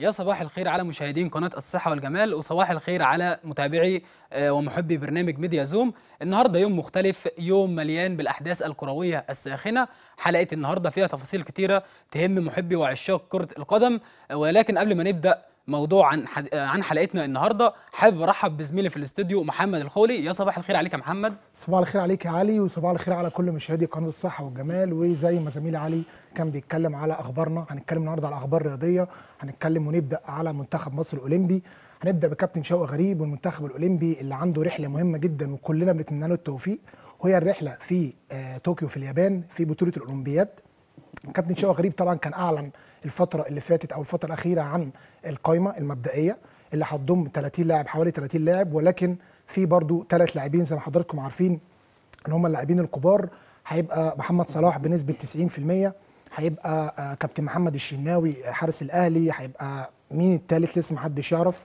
يا صباح الخير على مشاهدين قناة الصحة والجمال وصباح الخير على متابعي آه، ومحبي برنامج ميديا زوم النهاردة يوم مختلف يوم مليان بالأحداث الكروية الساخنة حلقة النهاردة فيها تفاصيل كتيرة تهم محبي وعشاق كرة القدم آه، ولكن قبل ما نبدأ موضوع عن حد... عن حلقتنا النهارده حابب ارحب بزميلي في الاستوديو محمد الخولي يا صباح الخير عليك يا محمد صباح الخير عليك يا علي وصباح الخير على كل مشاهدي قناه الصحه والجمال وزي ما زميلي علي كان بيتكلم على اخبارنا هنتكلم النهارده على اخبار رياضيه هنتكلم ونبدا على منتخب مصر الاولمبي هنبدا بكابتن شوقي غريب والمنتخب الاولمبي اللي عنده رحله مهمه جدا وكلنا بنتمنى له التوفيق وهي الرحله في آه طوكيو في اليابان في بطوله الاولمبياد كابتن شوقي غريب طبعا كان اعلن الفتره اللي فاتت او الفتره الاخيره عن القائمه المبدئيه اللي هتضم 30 لاعب حوالي 30 لاعب ولكن في برضو ثلاث لاعبين زي ما حضراتكم عارفين اللي هم اللاعبين الكبار هيبقى محمد صلاح بنسبه 90% هيبقى آه، كابتن محمد الشناوي آه، حارس الاهلي هيبقى مين الثالث لسه محدش يعرف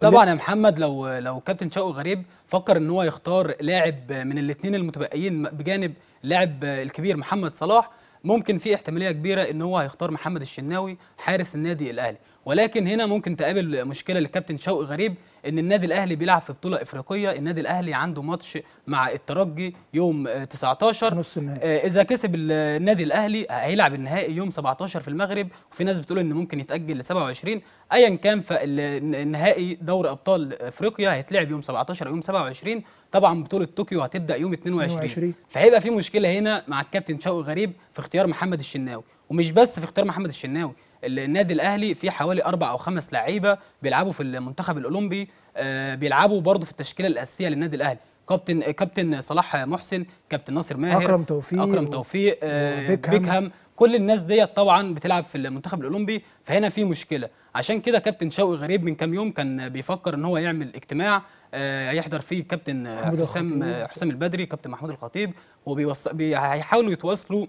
طبعا يا محمد لو لو كابتن شوقي غريب فكر ان هو يختار لاعب من الاثنين المتبقيين بجانب لاعب آه، الكبير محمد صلاح ممكن في احتماليه كبيره ان هو هيختار محمد الشناوي حارس النادي الاهلي ولكن هنا ممكن تقابل مشكله للكابتن شوقي غريب ان النادي الاهلي بيلعب في بطوله افريقيه النادي الاهلي عنده ماتش مع الترجي يوم 19 آه، نص النهائي آه، اذا كسب النادي الاهلي آه، هيلعب النهائي يوم 17 في المغرب وفي ناس بتقول ان ممكن يتاجل ل 27 ايا كان فالنهائي دوري ابطال افريقيا هيتلعب يوم 17 او يوم 27 طبعا بطوله طوكيو هتبدا يوم 22, 22. فهيبقى في مشكله هنا مع الكابتن شوقي غريب في اختيار محمد الشناوي ومش بس في اختيار محمد الشناوي النادي الاهلي فيه حوالي اربع او خمس لعيبه بيلعبوا في المنتخب الاولمبي آه، بيلعبوا برضه في التشكيله الاساسيه للنادي الاهلي كابتن كابتن صلاح محسن كابتن ناصر ماهر اكرم توفيق اكرم توفيق آه، بيكهام, بيكهام كل الناس ديت طبعا بتلعب في المنتخب الاولمبي فهنا في مشكله عشان كده كابتن شوقي غريب من كام يوم كان بيفكر ان هو يعمل اجتماع هيحضر آه، فيه كابتن حسام الخطيب. حسام البدري كابتن محمود الخطيب وبيحاولوا هيحاولوا يتواصلوا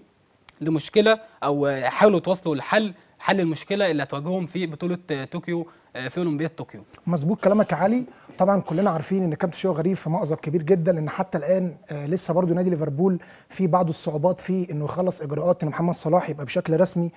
لمشكله او يحاولوا يتواصلوا لحل حل المشكله اللي هتواجههم في بطوله آه، طوكيو آه، في اولمبياد طوكيو مظبوط كلامك يا علي طبعا كلنا عارفين ان كابتن شو غريب في مأزق كبير جدا لان حتى الان آه، لسه برضو نادي ليفربول في بعض الصعوبات في انه يخلص اجراءات ان محمد صلاح يبقى بشكل رسمي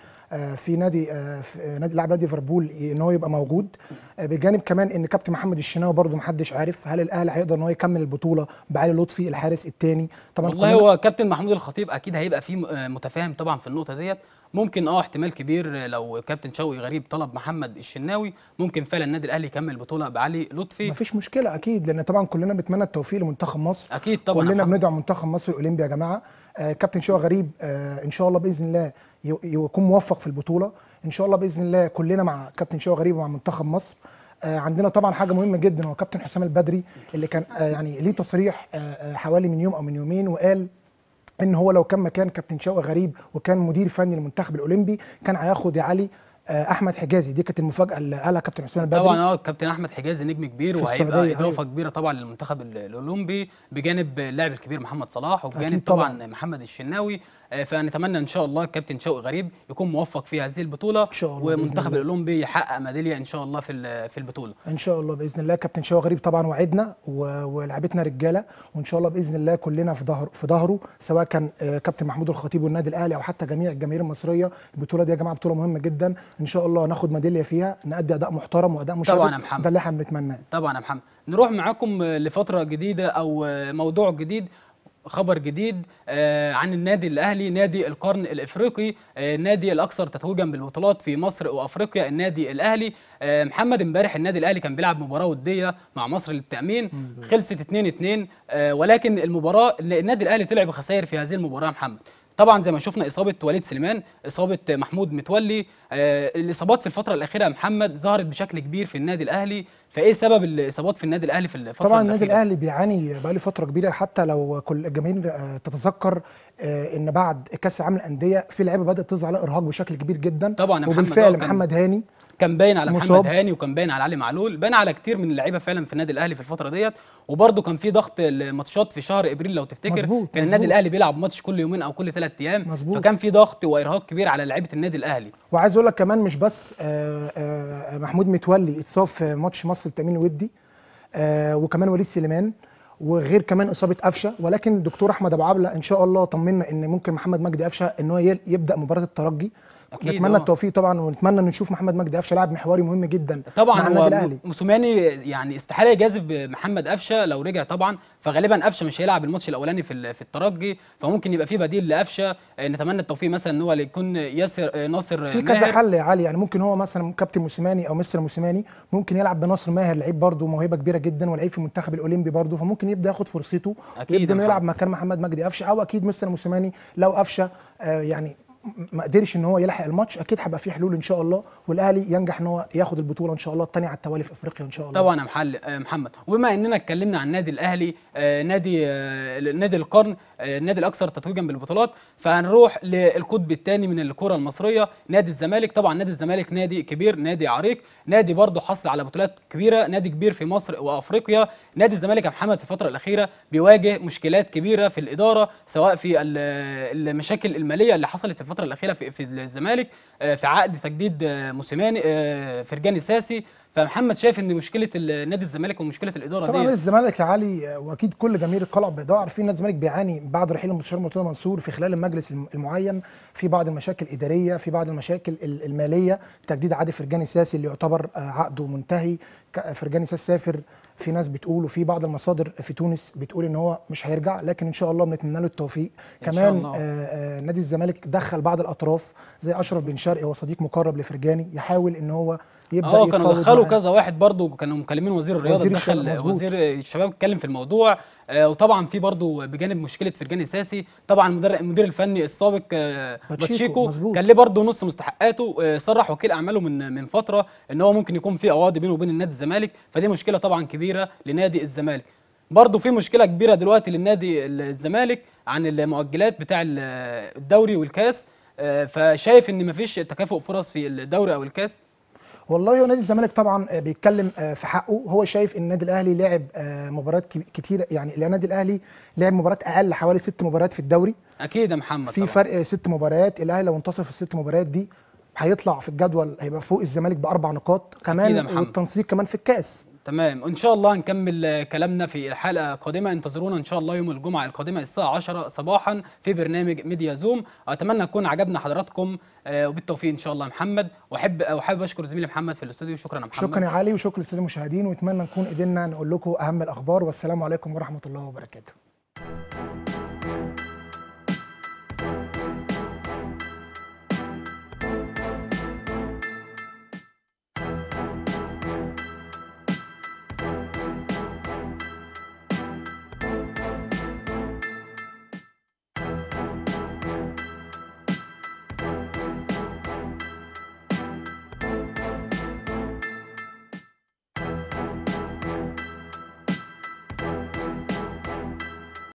في نادي في نادي لاعب نادي ليفربول ان هو يبقى موجود بجانب كمان ان كابتن محمد الشناوي برضو محدش عارف هل الاهلي هيقدر ان هو يكمل البطوله بعلي لطفي الحارس الثاني طبعا والله هو كابتن محمود الخطيب اكيد هيبقى فيه متفاهم طبعا في النقطه ديت ممكن اه احتمال كبير لو كابتن شوقي غريب طلب محمد الشناوي ممكن فعلا النادي الاهلي يكمل البطوله بعلي لطفي مفيش مشكله اكيد لان طبعا كلنا بنتمنى التوفيق لمنتخب مصر اكيد طبعا كلنا بندعم منتخب مصر الاولمبي يا جماعه آه كابتن شوقي غريب آه ان شاء الله باذن الله يكون موفق في البطوله ان شاء الله باذن الله كلنا مع كابتن شوقي غريب ومع منتخب مصر آه عندنا طبعا حاجه مهمه جدا هو كابتن حسام البدري اللي كان آه يعني ليه تصريح آه, آه، حوالي من يوم او من يومين وقال ان هو لو كان مكان كابتن شوقي غريب وكان مدير فني المنتخب الاولمبي كان هياخد يا علي آه، احمد حجازي دي كانت المفاجاه اللي قالها كابتن عثمان البدري طبعا اه كابتن احمد حجازي نجم كبير وهيبقى اضافه أيوه. كبيره طبعا للمنتخب الاولمبي بجانب اللاعب الكبير محمد صلاح وبجانب طبعا, طبعا محمد الشناوي آه، فنتمنى ان شاء الله كابتن شوقي غريب يكون موفق في هذه البطوله إن شاء الله ومنتخب الاولمبي يحقق ميداليه ان شاء الله في في البطوله ان شاء الله باذن الله كابتن شوقي غريب طبعا وعدنا ولعبتنا رجاله وان شاء الله باذن الله كلنا في ظهر في ظهره سواء كان آه، كابتن محمود الخطيب والنادي الاهلي او حتى جميع الجماهير المصريه البطوله دي يا جماعه بطوله مهمه جدا ان شاء الله ناخد ميداليه فيها نادي اداء محترم واداء مشرف طبعا يا محمد ده اللي احنا بنتمناه طبعا يا محمد نروح معاكم آه، لفتره جديده او موضوع جديد خبر جديد آه، عن النادي الاهلي نادي القرن الافريقي آه، النادي الاكثر تتويجا بالبطولات في مصر وافريقيا النادي الاهلي آه، محمد امبارح النادي الاهلي كان بيلعب مباراه وديه مع مصر للتامين خلصت 2-2 ولكن المباراه النادي الاهلي طلع بخسائر في هذه المباراه محمد طبعا زي ما شفنا اصابه وليد سليمان اصابه محمود متولي آه الاصابات في الفتره الاخيره يا محمد ظهرت بشكل كبير في النادي الاهلي فايه سبب الاصابات في النادي الاهلي في الفتره طبعا النادي الاهلي بيعاني بقى له فتره كبيره حتى لو كل الجماهير آه، تتذكر آه، ان بعد كاس العالم للانديه في لعيبه بدات تظهر على ارهاق بشكل كبير جدا طبعا وبالفعل محمد, آه، محمد هاني كان باين على محمد هاني وكان باين على علي معلول باين على كتير من اللعيبه فعلا في النادي الاهلي في الفتره ديت وبرده كان في ضغط الماتشات في شهر ابريل لو تفتكر مزبوط. كان النادي الاهلي بيلعب ماتش كل يومين او كل ثلاث ايام مزبوط. فكان في ضغط وارهاق كبير على لعيبه النادي الاهلي وعايز اقول لك كمان مش بس آآ آه، آآ آه، آه، محمود متولي اتصاب في ماتش مصر التامين الودي وكمان وليد سليمان وغير كمان اصابه قفشه ولكن دكتور احمد ابو عبله ان شاء الله طمنا ان ممكن محمد مجدي قفشه ان هو يبدا مباراه الترجي أكيد نتمنى آه. التوفيق طبعا ونتمنى نشوف محمد مجدي قفشه لاعب محوري مهم جدا طبعا مع النادي الاهلي موسوماني يعني استحاله يجازف محمد قفشه لو رجع طبعا فغالبا قفشه مش هيلعب الماتش الاولاني في في الترجي فممكن يبقى في بديل لقفشه آه، نتمنى التوفيق مثلا ان هو يكون ياسر آه، ناصر في كذا حل يا علي يعني ممكن هو مثلا كابتن موسيماني او مستر موسيماني ممكن يلعب بناصر ماهر لعيب برده موهبه كبيره جدا ولعيب في المنتخب الاولمبي برده فممكن يبدا ياخد فرصته اكيد يبدا يلعب مكان محمد مجدي قفشه او اكيد مستر موسيماني لو قفشه يعني ما قدرش ان هو يلحق الماتش اكيد هيبقى في حلول ان شاء الله والاهلي ينجح ان هو ياخد البطوله ان شاء الله الثانيه على التوالي في افريقيا ان شاء الله طبعا يا آه، محمد وبما اننا اتكلمنا عن النادي الاهلي آه، نادي آه، نادي القرن النادي الاكثر تتويجا بالبطولات فهنروح للقطب الثاني من الكره المصريه نادي الزمالك طبعا نادي الزمالك نادي كبير نادي عريق نادي برضه حصل على بطولات كبيره نادي كبير في مصر وافريقيا نادي الزمالك يا محمد في الفتره الاخيره بيواجه مشكلات كبيره في الاداره سواء في المشاكل الماليه اللي حصلت في الفتره الاخيره في, في الزمالك آه، في عقد تجديد آه، موسيماني آه، فرجاني ساسي فمحمد شايف ان مشكله نادي الزمالك ومشكله الاداره طبعا نادي الزمالك يا علي واكيد كل جماهير القلعه البيضاء عارفين نادي الزمالك بيعاني بعد رحيل المستشار مرتضى منصور في خلال المجلس المعين في بعض المشاكل الاداريه في بعض المشاكل الماليه تجديد عادي فرجاني ساسي اللي يعتبر عقده منتهي فرجاني ساسي سافر في ناس بتقول وفي بعض المصادر في تونس بتقول ان هو مش هيرجع لكن ان شاء الله بنتمنى له التوفيق كمان آآ آآ آه، آه، نادي الزمالك دخل بعض الاطراف زي اشرف بن شرقي هو صديق مقرب لفرجاني يحاول ان هو يبدا اه كانوا دخلوا كذا واحد برضو كانوا مكلمين وزير الرياضه وزير دخل وزير الشباب اتكلم في الموضوع آه وطبعا في برضو بجانب مشكله فرجان اساسي طبعا المدير الفني السابق آه باتشيكو كان ليه برضو نص مستحقاته آه صرح وكيل اعماله من من فتره ان هو ممكن يكون في قواضي بينه وبين النادي الزمالك فدي مشكله طبعا كبيره لنادي الزمالك برضه في مشكله كبيره دلوقتي للنادي الزمالك عن المؤجلات بتاع الدوري والكاس آه، فشايف ان مفيش تكافؤ فرص في الدوري او الكاس والله هو نادي الزمالك طبعا آه، بيتكلم آه، في حقه هو شايف ان النادي الاهلي لعب آه، مباريات كتيره يعني النادي الاهلي لعب مباريات اقل حوالي ست مباريات في الدوري اكيد يا محمد في طبعا. فرق ست مباريات الاهلي لو انتصر في الست مباريات دي هيطلع في الجدول هيبقى فوق الزمالك باربع نقاط كمان والتنسيق كمان في الكاس تمام ان شاء الله نكمل كلامنا في الحلقه القادمه انتظرونا ان شاء الله يوم الجمعه القادمه الساعه 10 صباحا في برنامج ميديا زوم اتمنى يكون عجبنا حضراتكم آه، وبالتوفيق ان شاء الله محمد واحب وحابب اشكر زميلي محمد في الاستوديو شكرا يا محمد شكرا يا علي وشكرا للساده المشاهدين واتمنى نكون قدرنا نقول لكم اهم الاخبار والسلام عليكم ورحمه الله وبركاته